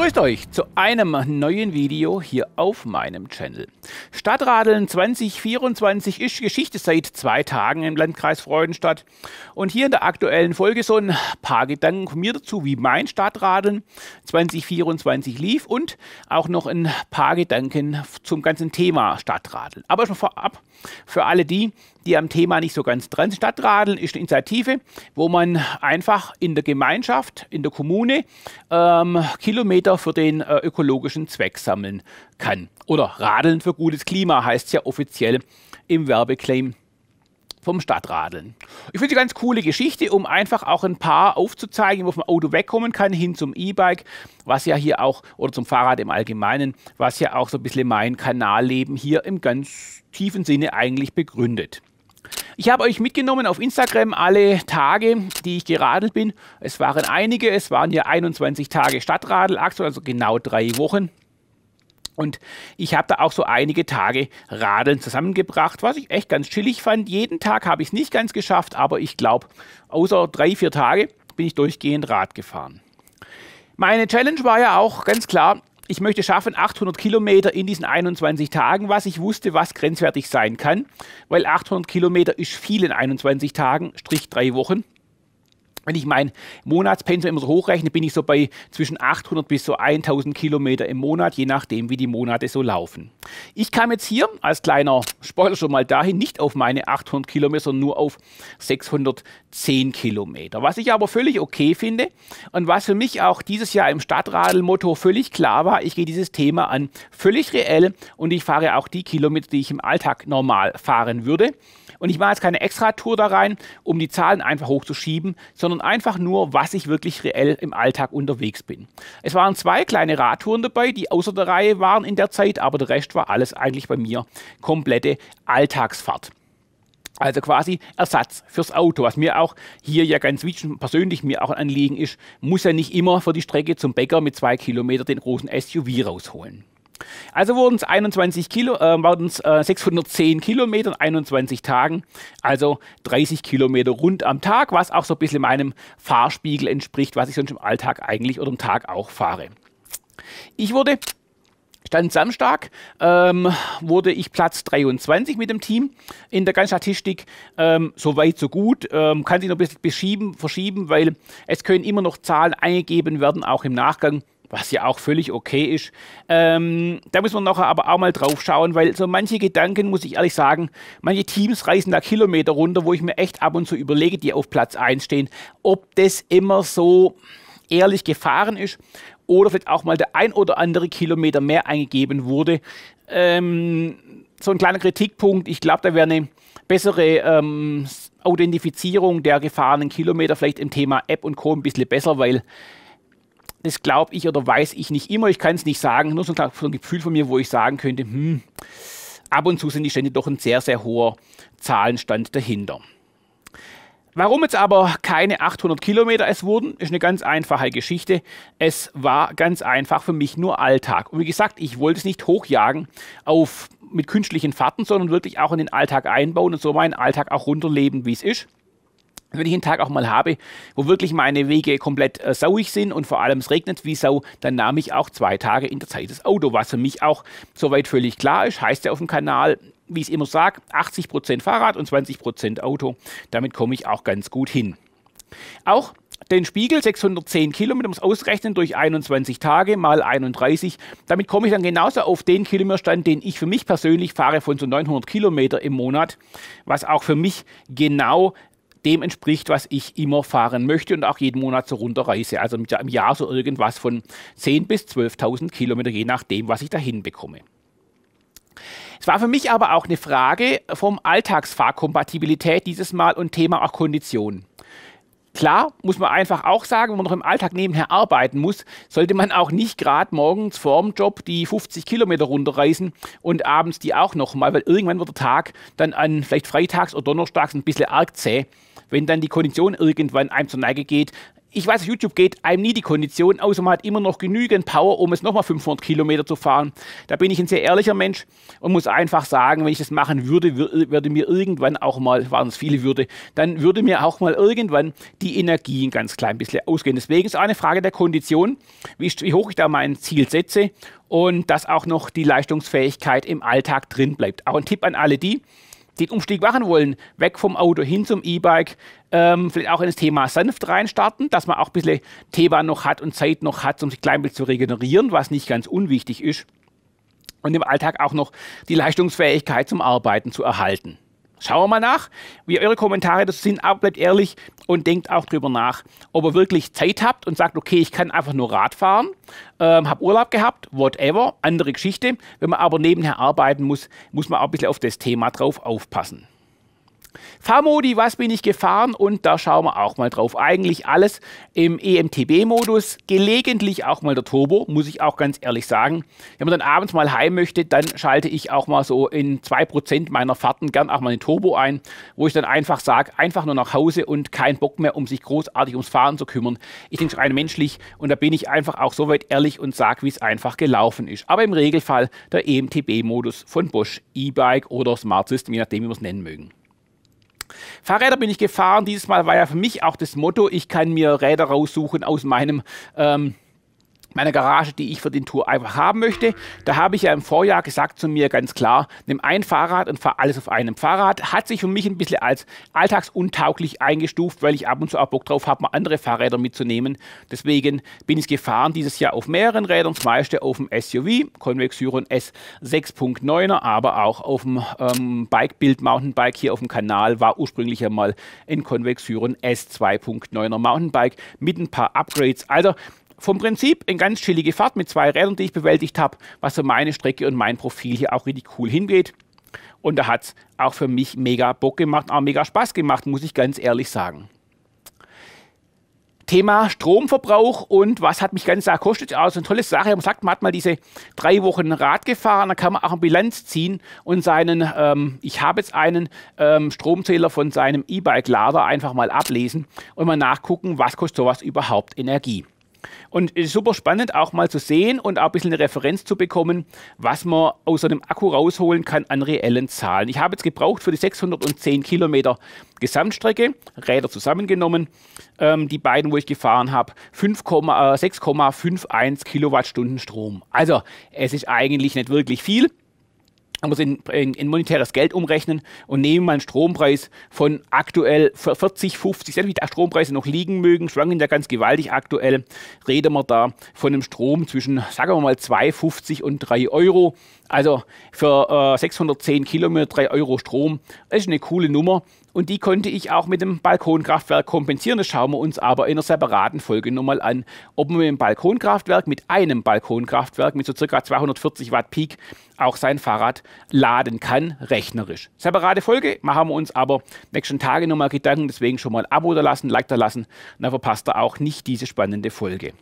Grüßt euch zu einem neuen Video hier auf meinem Channel. Stadtradeln 2024 ist Geschichte seit zwei Tagen im Landkreis Freudenstadt. Und hier in der aktuellen Folge so ein paar Gedanken von mir dazu, wie mein Stadtradeln 2024 lief und auch noch ein paar Gedanken zum ganzen Thema Stadtradeln. Aber schon vorab, für alle die, die am Thema nicht so ganz dran sind. Stadtradeln ist eine Initiative, wo man einfach in der Gemeinschaft, in der Kommune ähm, Kilometer für den äh, ökologischen Zweck sammeln kann. Oder Radeln für gutes Klima heißt es ja offiziell im Werbeclaim vom Stadtradeln. Ich finde eine ganz coole Geschichte, um einfach auch ein paar aufzuzeigen, wo vom Auto wegkommen kann, hin zum E-Bike, was ja hier auch, oder zum Fahrrad im Allgemeinen, was ja auch so ein bisschen mein Kanalleben hier im ganz tiefen Sinne eigentlich begründet. Ich habe euch mitgenommen auf Instagram alle Tage, die ich geradelt bin. Es waren einige, es waren ja 21 Tage Stadtradelachse, also genau drei Wochen. Und ich habe da auch so einige Tage Radeln zusammengebracht, was ich echt ganz chillig fand. Jeden Tag habe ich es nicht ganz geschafft, aber ich glaube, außer drei, vier Tage bin ich durchgehend Rad gefahren. Meine Challenge war ja auch ganz klar, ich möchte schaffen 800 Kilometer in diesen 21 Tagen, was ich wusste, was grenzwertig sein kann, weil 800 Kilometer ist viel in 21 Tagen, strich drei Wochen wenn ich mein Monatspensum immer so hochrechne, bin ich so bei zwischen 800 bis so 1000 Kilometer im Monat, je nachdem, wie die Monate so laufen. Ich kam jetzt hier als kleiner Spoiler schon mal dahin, nicht auf meine 800 Kilometer, sondern nur auf 610 Kilometer. Was ich aber völlig okay finde und was für mich auch dieses Jahr im Stadtradl-Motto völlig klar war, ich gehe dieses Thema an völlig reell und ich fahre auch die Kilometer, die ich im Alltag normal fahren würde. Und ich mache jetzt keine Extra-Tour da rein, um die Zahlen einfach hochzuschieben, sondern sondern einfach nur, was ich wirklich reell im Alltag unterwegs bin. Es waren zwei kleine Radtouren dabei, die außer der Reihe waren in der Zeit, aber der Rest war alles eigentlich bei mir komplette Alltagsfahrt. Also quasi Ersatz fürs Auto, was mir auch hier ja ganz persönlich mir auch ein Anliegen ist, muss ja nicht immer für die Strecke zum Bäcker mit zwei Kilometern den großen SUV rausholen. Also wurden es 21 Kilo, äh, wurden es äh, 610 Kilometer in 21 Tagen, also 30 Kilometer rund am Tag, was auch so ein bisschen meinem Fahrspiegel entspricht, was ich sonst im Alltag eigentlich oder im Tag auch fahre. Ich wurde Stand Samstag ähm, wurde ich Platz 23 mit dem Team in der ganzen Statistik. Ähm, so weit, so gut. Ähm, kann sich noch ein bisschen beschieben, verschieben, weil es können immer noch Zahlen eingegeben werden, auch im Nachgang was ja auch völlig okay ist. Ähm, da müssen wir nachher aber auch mal drauf schauen, weil so manche Gedanken, muss ich ehrlich sagen, manche Teams reißen da Kilometer runter, wo ich mir echt ab und zu überlege, die auf Platz 1 stehen, ob das immer so ehrlich gefahren ist oder vielleicht auch mal der ein oder andere Kilometer mehr eingegeben wurde. Ähm, so ein kleiner Kritikpunkt, ich glaube, da wäre eine bessere ähm, Authentifizierung der gefahrenen Kilometer vielleicht im Thema App und Co. ein bisschen besser, weil das glaube ich oder weiß ich nicht immer, ich kann es nicht sagen, nur so ein Gefühl von mir, wo ich sagen könnte, hm, ab und zu sind die Stände doch ein sehr, sehr hoher Zahlenstand dahinter. Warum jetzt aber keine 800 Kilometer es wurden, ist eine ganz einfache Geschichte. Es war ganz einfach für mich nur Alltag. Und wie gesagt, ich wollte es nicht hochjagen auf, mit künstlichen Fahrten, sondern wirklich auch in den Alltag einbauen und so meinen Alltag auch runterleben, wie es ist wenn ich einen Tag auch mal habe, wo wirklich meine Wege komplett äh, sauig sind und vor allem es regnet wie Sau, dann nahm ich auch zwei Tage in der Zeit das Auto, was für mich auch soweit völlig klar ist, heißt ja auf dem Kanal, wie ich es immer sage, 80% Fahrrad und 20% Auto. Damit komme ich auch ganz gut hin. Auch den Spiegel 610 Kilometer, muss ausrechnen durch 21 Tage mal 31. Damit komme ich dann genauso auf den Kilometerstand, den ich für mich persönlich fahre von so 900 Kilometer im Monat, was auch für mich genau dem entspricht, was ich immer fahren möchte und auch jeden Monat so runterreise. Also im Jahr so irgendwas von 10.000 bis 12.000 Kilometer, je nachdem, was ich dahin bekomme. Es war für mich aber auch eine Frage vom Alltagsfahrkompatibilität dieses Mal und Thema auch Kondition. Klar, muss man einfach auch sagen, wenn man noch im Alltag nebenher arbeiten muss, sollte man auch nicht gerade morgens vorm Job die 50 Kilometer runterreisen und abends die auch nochmal, weil irgendwann wird der Tag dann an vielleicht freitags oder donnerstags ein bisschen arg zäh wenn dann die Kondition irgendwann einem zur Neige geht, ich weiß, YouTube geht einem nie die Kondition, außer man hat immer noch genügend Power, um es nochmal 500 Kilometer zu fahren. Da bin ich ein sehr ehrlicher Mensch und muss einfach sagen, wenn ich das machen würde, würde mir irgendwann auch mal, waren es viele Würde, dann würde mir auch mal irgendwann die Energie ein ganz klein bisschen ausgehen. Deswegen ist auch eine Frage der Kondition, wie hoch ich da mein Ziel setze und dass auch noch die Leistungsfähigkeit im Alltag drin bleibt. Auch ein Tipp an alle die, den Umstieg machen wollen, weg vom Auto hin zum E-Bike, ähm, vielleicht auch in das Thema sanft reinstarten, dass man auch ein bisschen Thema noch hat und Zeit noch hat, um sich kleinbild zu regenerieren, was nicht ganz unwichtig ist. Und im Alltag auch noch die Leistungsfähigkeit zum Arbeiten zu erhalten. Schauen wir mal nach, wie eure Kommentare das sind, aber bleibt ehrlich und denkt auch drüber nach, ob ihr wirklich Zeit habt und sagt, okay, ich kann einfach nur Rad fahren, ähm, habe Urlaub gehabt, whatever, andere Geschichte. Wenn man aber nebenher arbeiten muss, muss man auch ein bisschen auf das Thema drauf aufpassen. Fahrmodi, was bin ich gefahren und da schauen wir auch mal drauf. Eigentlich alles im EMTB-Modus, gelegentlich auch mal der Turbo, muss ich auch ganz ehrlich sagen. Wenn man dann abends mal heim möchte, dann schalte ich auch mal so in 2% meiner Fahrten gern auch mal den Turbo ein, wo ich dann einfach sage, einfach nur nach Hause und kein Bock mehr, um sich großartig ums Fahren zu kümmern. Ich denke rein menschlich und da bin ich einfach auch so weit ehrlich und sage, wie es einfach gelaufen ist. Aber im Regelfall der EMTB-Modus von Bosch E-Bike oder Smart System, je nachdem, wie wir es nennen mögen. Fahrräder bin ich gefahren. Dieses Mal war ja für mich auch das Motto, ich kann mir Räder raussuchen aus meinem ähm, meiner Garage, die ich für den Tour einfach haben möchte. Da habe ich ja im Vorjahr gesagt zu mir ganz klar, nimm ein Fahrrad und fahr alles auf einem Fahrrad. Hat sich für mich ein bisschen als alltagsuntauglich eingestuft, weil ich ab und zu auch Bock drauf habe, mal andere Fahrräder mitzunehmen. Deswegen bin ich gefahren dieses Jahr auf mehreren Rädern, das meiste auf dem SUV, Convex Syron S6.9er, aber auch auf dem ähm, Bike Build Mountainbike hier auf dem Kanal war ursprünglich einmal ein Convex Syron S2.9er Mountainbike mit ein paar Upgrades. Also vom Prinzip eine ganz chillige Fahrt mit zwei Rädern, die ich bewältigt habe, was für meine Strecke und mein Profil hier auch richtig cool hingeht. Und da hat es auch für mich mega Bock gemacht, auch mega Spaß gemacht, muss ich ganz ehrlich sagen. Thema Stromverbrauch und was hat mich ganz da kostet. Also eine tolle Sache. Man sagt, man hat mal diese drei Wochen Rad gefahren, dann kann man auch eine Bilanz ziehen und seinen, ähm, ich habe jetzt einen ähm, Stromzähler von seinem E-Bike-Lader einfach mal ablesen und mal nachgucken, was kostet sowas überhaupt Energie. Und es ist super spannend, auch mal zu sehen und auch ein bisschen eine Referenz zu bekommen, was man aus einem Akku rausholen kann an reellen Zahlen. Ich habe jetzt gebraucht für die 610 Kilometer Gesamtstrecke, Räder zusammengenommen, ähm, die beiden, wo ich gefahren habe, 6,51 äh, Kilowattstunden Strom. Also es ist eigentlich nicht wirklich viel man muss in, in, in, monetäres Geld umrechnen und nehmen mal einen Strompreis von aktuell 40, 50, selbst wie die Strompreise noch liegen mögen, schwanken ja ganz gewaltig aktuell, reden wir da von einem Strom zwischen, sagen wir mal, 2,50 und 3 Euro. Also für äh, 610 Kilometer 3 Euro Strom, das ist eine coole Nummer und die konnte ich auch mit dem Balkonkraftwerk kompensieren. Das schauen wir uns aber in einer separaten Folge nochmal an, ob man mit dem Balkonkraftwerk, mit einem Balkonkraftwerk mit so circa 240 Watt Peak auch sein Fahrrad laden kann, rechnerisch. Separate Folge, machen wir uns aber nächsten Tage nochmal Gedanken, deswegen schon mal ein Abo da lassen, Like da lassen, dann verpasst ihr auch nicht diese spannende Folge.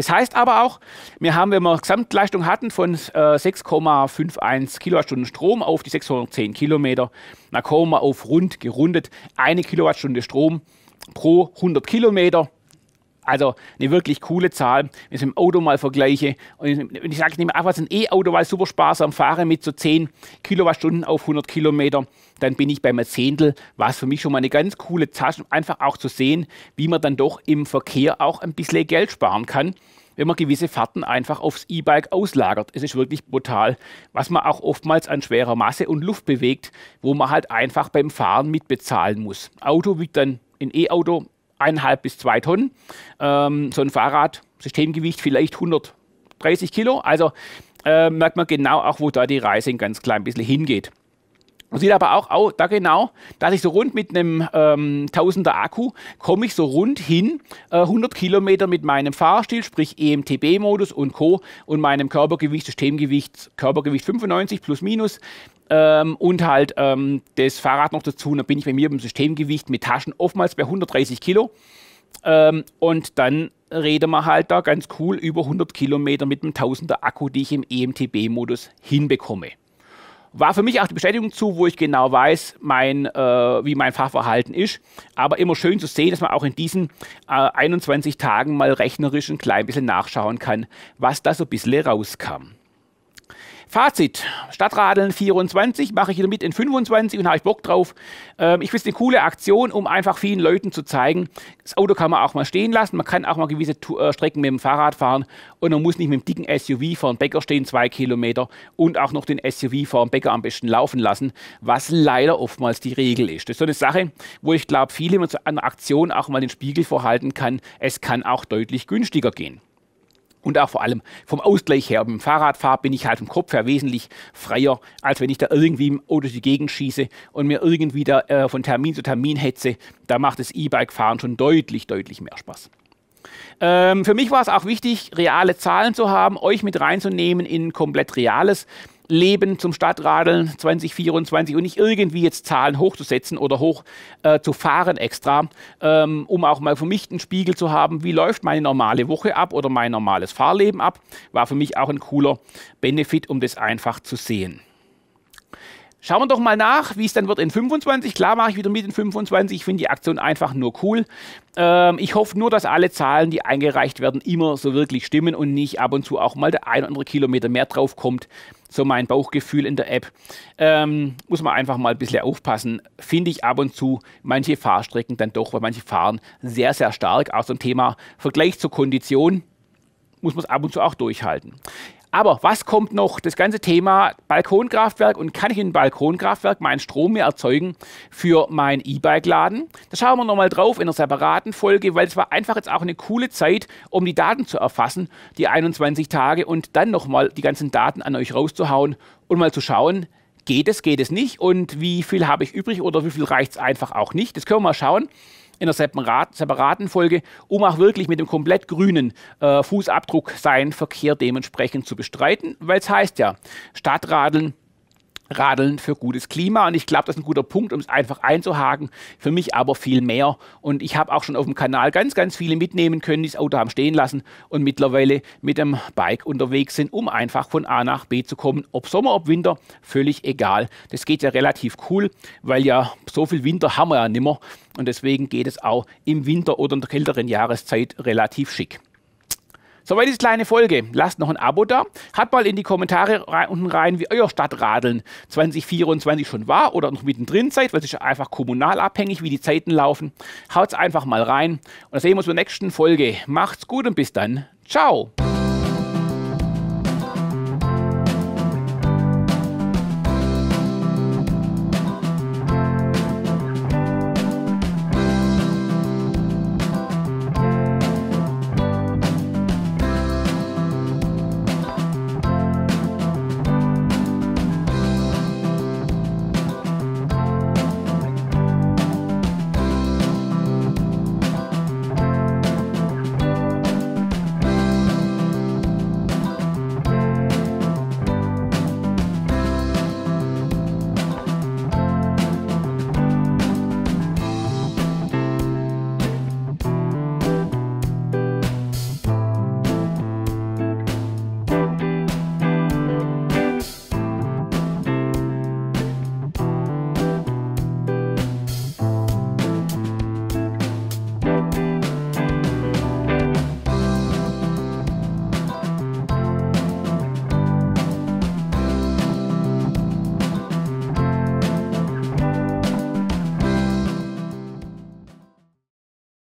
Das heißt aber auch, wir haben, wenn wir Gesamtleistung hatten von äh, 6,51 Kilowattstunden Strom auf die 610 Kilometer, dann kommen wir auf rund gerundet eine Kilowattstunde Strom pro 100 Kilometer. Also eine wirklich coole Zahl, wenn ich es mit dem Auto mal vergleiche. Und ich sage, ich nehme einfach ein E-Auto, weil ich super sparsam fahre, mit so 10 Kilowattstunden auf 100 Kilometer, dann bin ich bei einem Zehntel, was für mich schon mal eine ganz coole Zahl ist, einfach auch zu sehen, wie man dann doch im Verkehr auch ein bisschen Geld sparen kann, wenn man gewisse Fahrten einfach aufs E-Bike auslagert. Es ist wirklich brutal, was man auch oftmals an schwerer Masse und Luft bewegt, wo man halt einfach beim Fahren mitbezahlen muss. Auto wiegt dann ein E-Auto eineinhalb bis zwei Tonnen. Ähm, so ein Fahrrad, Systemgewicht vielleicht 130 Kilo. Also äh, merkt man genau auch, wo da die Reise ein ganz klein bisschen hingeht. Man sieht aber auch, auch da genau, dass ich so rund mit einem ähm, 1000er Akku komme ich so rund hin, äh, 100 Kilometer mit meinem Fahrstil, sprich EMTB-Modus und Co. und meinem Körpergewicht, Systemgewicht, Körpergewicht 95 plus minus ähm, und halt ähm, das Fahrrad noch dazu. Und dann bin ich bei mir beim Systemgewicht mit Taschen oftmals bei 130 Kilo. Ähm, und dann reden wir halt da ganz cool über 100 Kilometer mit einem 1000er Akku, die ich im EMTB-Modus hinbekomme war für mich auch die Bestätigung zu, wo ich genau weiß, mein, äh, wie mein Fachverhalten ist. Aber immer schön zu sehen, dass man auch in diesen äh, 21 Tagen mal rechnerisch ein klein bisschen nachschauen kann, was da so ein bisschen rauskam. Fazit: Stadtradeln 24 mache ich hier mit in 25 und habe ich Bock drauf. Ähm, ich finde es eine coole Aktion, um einfach vielen Leuten zu zeigen, das Auto kann man auch mal stehen lassen, man kann auch mal gewisse äh, Strecken mit dem Fahrrad fahren und man muss nicht mit dem dicken SUV vor dem Bäcker stehen, zwei Kilometer und auch noch den SUV vor dem Bäcker am besten laufen lassen, was leider oftmals die Regel ist. Das ist so eine Sache, wo ich glaube, viele mit so einer Aktion auch mal den Spiegel vorhalten kann. Es kann auch deutlich günstiger gehen und auch vor allem vom Ausgleich her. Beim Fahrradfahren bin ich halt im Kopf her wesentlich freier, als wenn ich da irgendwie im Auto die Gegend schieße und mir irgendwie da äh, von Termin zu Termin hetze. Da macht das E-Bike-Fahren schon deutlich, deutlich mehr Spaß. Ähm, für mich war es auch wichtig, reale Zahlen zu haben, euch mit reinzunehmen in komplett Reales. Leben zum Stadtradeln 2024 und nicht irgendwie jetzt Zahlen hochzusetzen oder hoch äh, zu fahren extra, ähm, um auch mal für mich einen Spiegel zu haben, wie läuft meine normale Woche ab oder mein normales Fahrleben ab, war für mich auch ein cooler Benefit, um das einfach zu sehen. Schauen wir doch mal nach, wie es dann wird in 25. Klar mache ich wieder mit in 25. Ich finde die Aktion einfach nur cool. Ähm, ich hoffe nur, dass alle Zahlen, die eingereicht werden, immer so wirklich stimmen und nicht ab und zu auch mal der ein oder andere Kilometer mehr drauf kommt, so mein Bauchgefühl in der App. Ähm, muss man einfach mal ein bisschen aufpassen. Finde ich ab und zu manche Fahrstrecken dann doch, weil manche fahren sehr, sehr stark. Auch also zum Thema Vergleich zur Kondition muss man es ab und zu auch durchhalten. Aber was kommt noch? Das ganze Thema Balkonkraftwerk und kann ich in Balkonkraftwerk meinen Strom mehr erzeugen für mein E-Bike laden? Da schauen wir nochmal drauf in einer separaten Folge, weil es war einfach jetzt auch eine coole Zeit, um die Daten zu erfassen, die 21 Tage und dann nochmal die ganzen Daten an euch rauszuhauen und mal zu schauen, geht es, geht es nicht und wie viel habe ich übrig oder wie viel reicht es einfach auch nicht. Das können wir mal schauen in einer separaten Folge, um auch wirklich mit dem komplett grünen äh, Fußabdruck seinen Verkehr dementsprechend zu bestreiten, weil es heißt ja, Stadtradeln Radeln für gutes Klima. Und ich glaube, das ist ein guter Punkt, um es einfach einzuhaken. Für mich aber viel mehr. Und ich habe auch schon auf dem Kanal ganz, ganz viele mitnehmen können, die das Auto haben stehen lassen und mittlerweile mit dem Bike unterwegs sind, um einfach von A nach B zu kommen. Ob Sommer, ob Winter, völlig egal. Das geht ja relativ cool, weil ja so viel Winter haben wir ja nimmer. Und deswegen geht es auch im Winter oder in der kälteren Jahreszeit relativ schick. Soweit die kleine Folge. Lasst noch ein Abo da. Hat mal in die Kommentare rein, unten rein, wie euer Stadtradeln 2024 schon war oder noch mittendrin seid, weil es ist ja einfach kommunal abhängig, wie die Zeiten laufen. Haut's einfach mal rein und dann sehen wir uns in der nächsten Folge. Macht's gut und bis dann. Ciao.